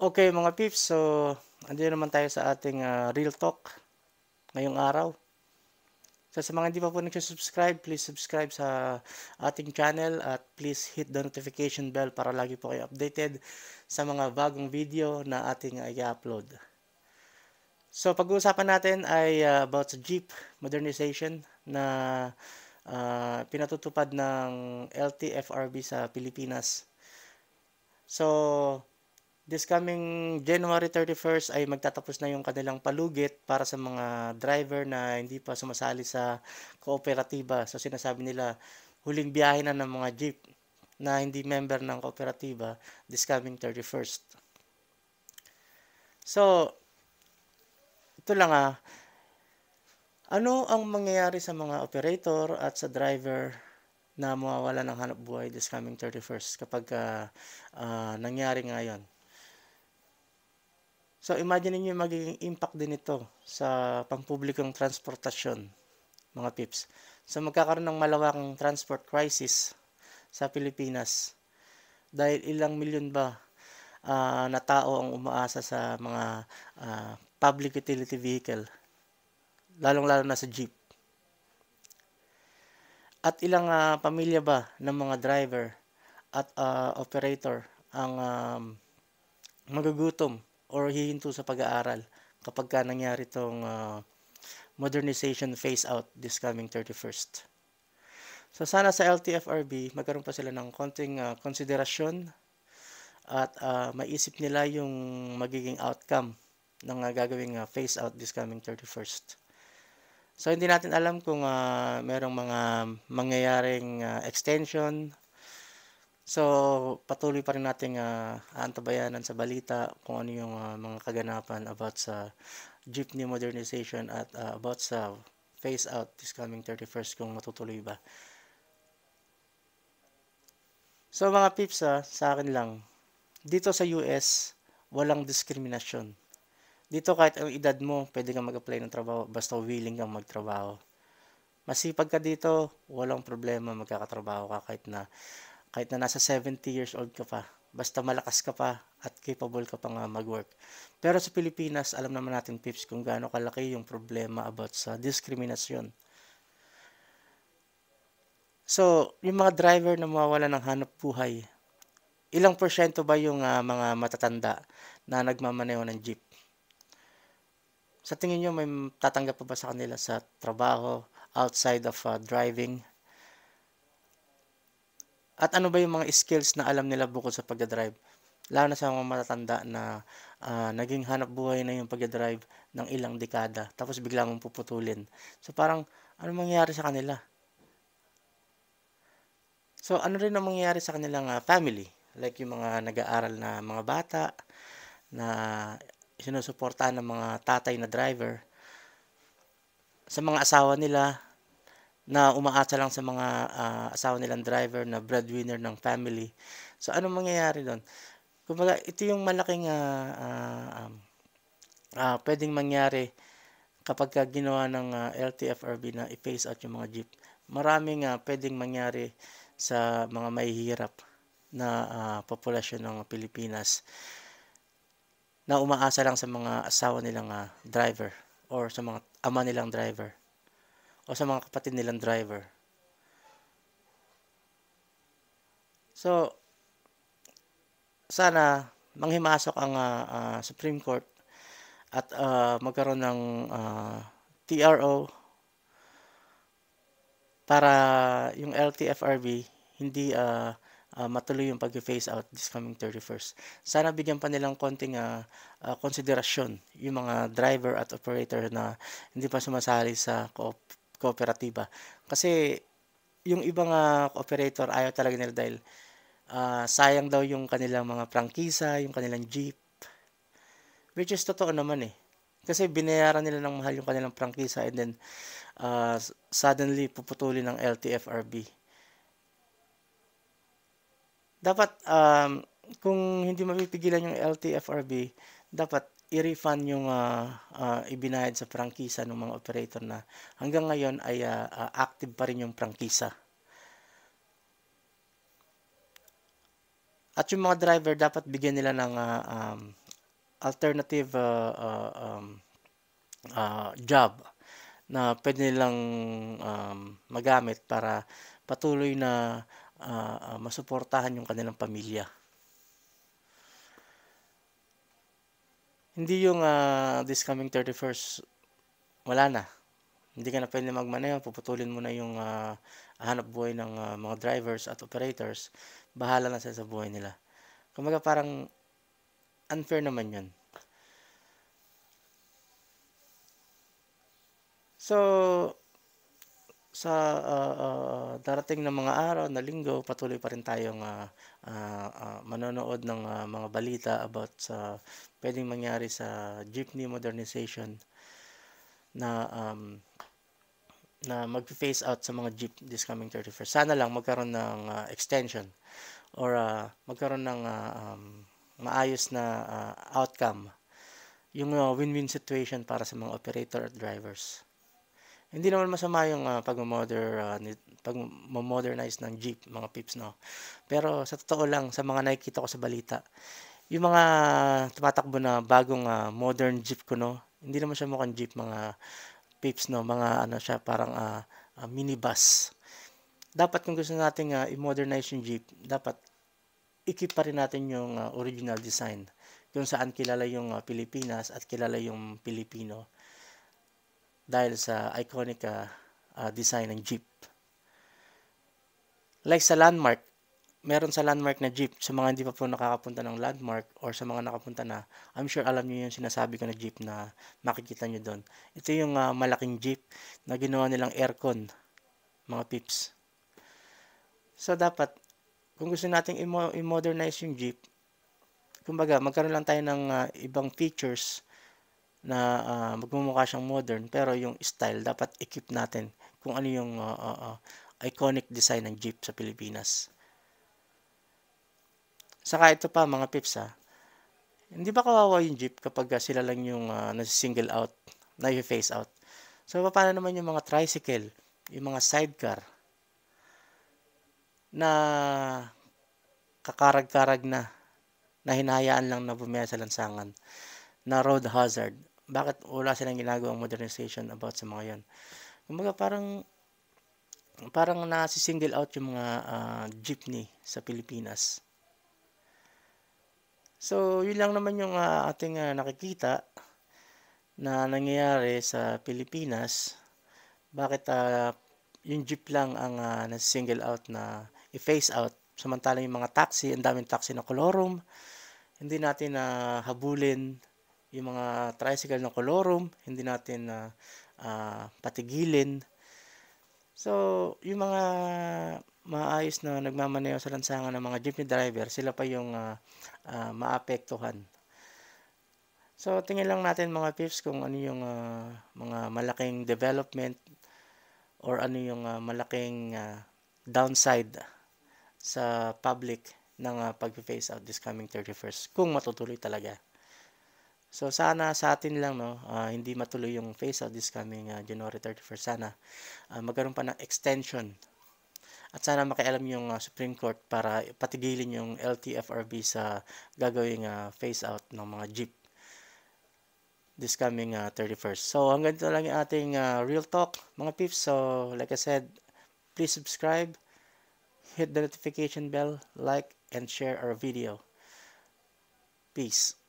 Okay mga peeps, so andito naman tayo sa ating uh, Real Talk ngayong araw. So sa mga hindi pa po nagsusubscribe, please subscribe sa ating channel at please hit the notification bell para lagi po kayo updated sa mga bagong video na ating ah, i-upload. So pag-uusapan natin ay uh, about sa Jeep modernization na uh, pinatutupad ng LTFRB sa Pilipinas. So this coming January 31st ay magtatapos na yung kanilang palugit para sa mga driver na hindi pa sumasali sa kooperatiba. So sinasabi nila huling biyahe na ng mga jeep na hindi member ng kooperatiba this coming 31st. So ito lang ah. Ano ang mangyayari sa mga operator at sa driver na mawawala ng hanap buhay this coming 31st kapag uh, uh, nangyari ngayon? So, imagine niyo magiging impact din ito sa pampublikong transportasyon, mga pips. So, magkakaroon ng malawakang transport crisis sa Pilipinas. Dahil ilang milyon ba uh, na tao ang umaasa sa mga uh, public utility vehicle, lalong-lalo na sa jeep. At ilang uh, pamilya ba ng mga driver at uh, operator ang um, magugutom or hihinto sa pag-aaral kapag ka nangyari itong uh, ah, modernization phase out this coming 31st. So sana sa LTFRB magkaroon pa sila ng konting uh, konsiderasyon at uh, maisip nila yung magiging outcome ng uh, gagawing uh, phase out this coming 31st. So hindi natin alam kung uh, merong mga mangyayaring uh, extension So, patuloy pa rin nating uh, ah, aantabayanan sa balita kung ano yung uh, mga kaganapan about sa jeepney modernization at uh, about sa phase out this coming 31st kung matutuloy ba. So mga pipsa, sa akin lang, dito sa US, walang diskriminasyon. Dito kahit ang edad mo, pwede kang mag-apply ng trabaho basta willing kang magtrabaho. Masipag ka dito, walang problema magkakatrabaho ka kahit na kahit na nasa 70 years old ka pa, basta malakas ka pa at capable ka pa nga mag-work. Pero sa Pilipinas, alam naman natin, Pips, kung gaano kalaki yung problema about sa discrimination. So, yung mga driver na mawawala ng hanap buhay, ilang porsyento ba yung uh, mga matatanda na nagmamaneho ng jeep? Sa tingin nyo, may tatanggap pa ba sa kanila sa trabaho outside of uh, driving? At ano ba yung mga skills na alam nila bukod sa pagdadrive? Lalo na sa mga matatanda na uh, naging hanap buhay na yung pagdadrive ng ilang dekada. Tapos bigla mong puputulin. So parang ano mangyayari sa kanila? So ano rin ang mangyayari sa kanilang uh, family? Like yung mga nag-aaral na mga bata na sinusuportahan ng mga tatay na driver. Sa mga asawa nila, na umaasa lang sa mga uh, asawa nilang driver na breadwinner ng family. So anong mangyayari doon? Kumbaga, ito yung malaking uh, uh, um, uh, pwedeng mangyari kapag ka ginawa ng uh, LTFRB na i face out yung mga jeep. Maraming uh, pwedeng mangyari sa mga mahihirap na uh, populasyon ng Pilipinas na umaasa lang sa mga asawa nilang uh, driver or sa mga ama nilang driver o sa mga kapatid nilang driver. So, sana manghimasok ang uh, uh, Supreme Court at uh, magkaroon ng uh, TRO para yung LTFRB hindi uh, uh, matuloy yung pag-phase out this coming 31st. Sana bigyan pa nilang konting uh, uh, konsiderasyon yung mga driver at operator na hindi pa sumasali sa co kooperatiba. Kasi yung ibang uh, operator ayaw talaga nila dahil uh, sayang daw yung kanilang mga prangkisa, yung kanilang jeep. Which is totoo naman eh. Kasi binayaran nila ng mahal yung kanilang prangkisa and then uh, suddenly puputulin ng LTFRB. Dapat um, kung hindi mapipigilan yung LTFRB, dapat i-refund yung uh, uh, ibinayad sa prangkisa ng mga operator na hanggang ngayon ay uh, uh, active pa rin yung prangkisa. At yung mga driver dapat bigyan nila ng uh, um, alternative uh, uh, um, uh, job na pwede nilang um, magamit para patuloy na uh, uh, masuportahan yung kanilang pamilya. Hindi yung uh, this coming 31st, wala na. Hindi ka na pwede magmaneho, puputulin mo na yung uh, hanap buhay ng uh, mga drivers at operators. Bahala na sa buhay nila. Kumaga parang unfair naman yun. So, sa uh, uh, darating na mga araw na linggo, patuloy pa rin tayong uh, uh, manonood ng uh, mga balita about sa pwedeng mangyari sa jeepney modernization na um, na mag-phase out sa mga jeep this coming 31 Sana lang magkaroon ng uh, extension or uh, magkaroon ng uh, um, maayos na uh, outcome. Yung uh, win-win situation para sa mga operator at drivers. Hindi naman masama yung uh, ah, pag-modern ah, uh, pag-modernize ng jeep, mga pips, no? Pero sa totoo lang, sa mga nakikita ko sa balita, yung mga tumatakbo na bagong uh, modern jeep ko, no? Hindi naman siya mukhang jeep, mga pips, no? Mga ano siya, parang uh, uh, minibus. Dapat kung gusto nating uh, i-modernize yung jeep, dapat ikip pa rin natin yung uh, original design kung saan kilala yung uh, Pilipinas at kilala yung Pilipino dahil sa iconic uh, uh, design ng jeep. Like sa landmark, meron sa landmark na jeep. Sa mga hindi pa po nakakapunta ng landmark or sa mga nakapunta na, I'm sure alam niyo yung sinasabi ko na jeep na makikita niyo doon. Ito yung uh, malaking jeep na ginawa nilang aircon, mga pips. So dapat, kung gusto nating i-modernize yung jeep, kumbaga magkaroon lang tayo ng uh, ibang features na uh, magmumukha siyang modern pero yung style dapat equip natin kung ano yung uh, uh, uh, iconic design ng jeep sa Pilipinas. Saka ito pa mga pips ha. Hindi ba kawawa yung jeep kapag sila lang yung uh, nasi-single out, na-face out? So paano naman yung mga tricycle, yung mga sidecar na kakarag-karag na na hinahayaan lang na bumaya sa lansangan na road hazard bakit wala silang ginagawang modernization about sa mga yon. Kumbaga parang parang nasi-single out yung mga uh, jeepney sa Pilipinas. So, yun lang naman yung uh, ating uh, nakikita na nangyayari sa Pilipinas. Bakit uh, yung jeep lang ang uh, nasi-single out na i-phase out. Samantalang yung mga taxi, ang daming taxi na kolorum, hindi natin na uh, habulin yung mga tricycle na colorum, hindi natin na uh, uh, patigilin. So, yung mga maayos na nagmamaneho sa lansangan ng mga jeepney driver, sila pa yung uh, uh, maapektuhan. So, tingin lang natin mga pips kung ano yung uh, mga malaking development or ano yung uh, malaking uh, downside sa public ng uh, pag-phase out this coming 31st kung matutuloy talaga. So sana sa atin lang no, uh, hindi matuloy yung phase out this coming uh, January 31 sana. Uh, magkaroon pa ng extension. At sana makialam yung uh, Supreme Court para patigilin yung LTFRB sa gagawing uh, phase out ng mga jeep this coming uh, 31st. So hanggang dito lang yung ating uh, real talk mga peeps. So like I said, please subscribe, hit the notification bell, like and share our video. Peace.